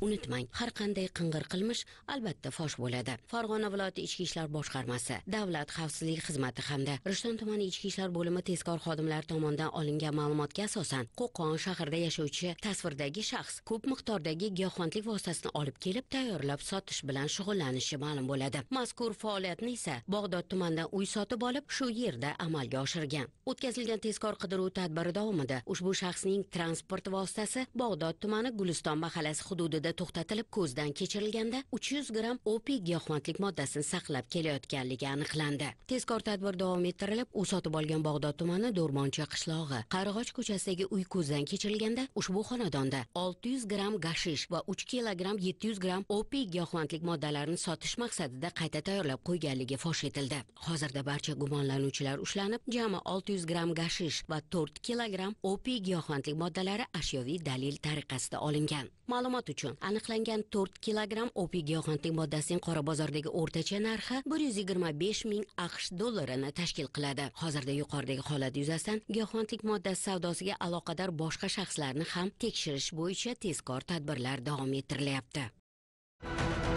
unutmang har qanday qing'ir qilmish albatta fosh bo'ladi farg'ona viloyati ichki ishlar boshqarmasi davlat xavfsizlik xizmati hamda rishton tumani ichki ishlar bo'limi tezkor xodimlari tomonidan olingan ma'lumotga asosan qo'qon shahrida yashovchi tasvirdagi shaxs ko'p miqdordagi giyohvandlik vositasini olib kelib tayyorlab sotish bilan shug'ullanishi ma'lum bo'ladi mazkur faoliyatni esa bog'dod tumanida uy sotib olib shu yerda amalga oshirgan o'tkazilgan tezkor qidiruv tadbiri davomida ushbu shaxsning transport vositasi bog'dod tumani guliston mahallasi hududida shaharda to'xtatilib ko'zdan kechirilganda 300 gramm opiy giyohvandlik moddasini saqlab kelayotganligi aniqlandi tezkor tadbir davom ettirilib u sotib olgan bog'dod tumani do'rmoncha qishlog'i qarag'och ko'chasidagi uy ko'zdan kechirilganda ushbu xonadonda 600 gramm gashish va 3 kilogramm 700 gramm opiy giyohvandlik moddalarini sotish maqsadida qayta tayyorlab qo'yganligi fosh etildi hozirda barcha gumonlanuvchilar ushlanib jami 600 gramm gashish va 4 kilogramm opiy giyohvandlik moddalari ashyoviy dalil tariqasida olingan ma'lumot uchun aniqlangan to'rt kilogramm opiy giyohvandlik moddasining qora bozordagi o'rtacha narxi bir yuz yigirma besh ming aqsh dollarini tashkil qiladi hozirda yuqoridagi holat yuzasidan giyohvandlik moddasi savdosiga aloqador boshqa shaxslarni ham tekshirish bo'yicha tezkor tadbirlar davom ettirilyapti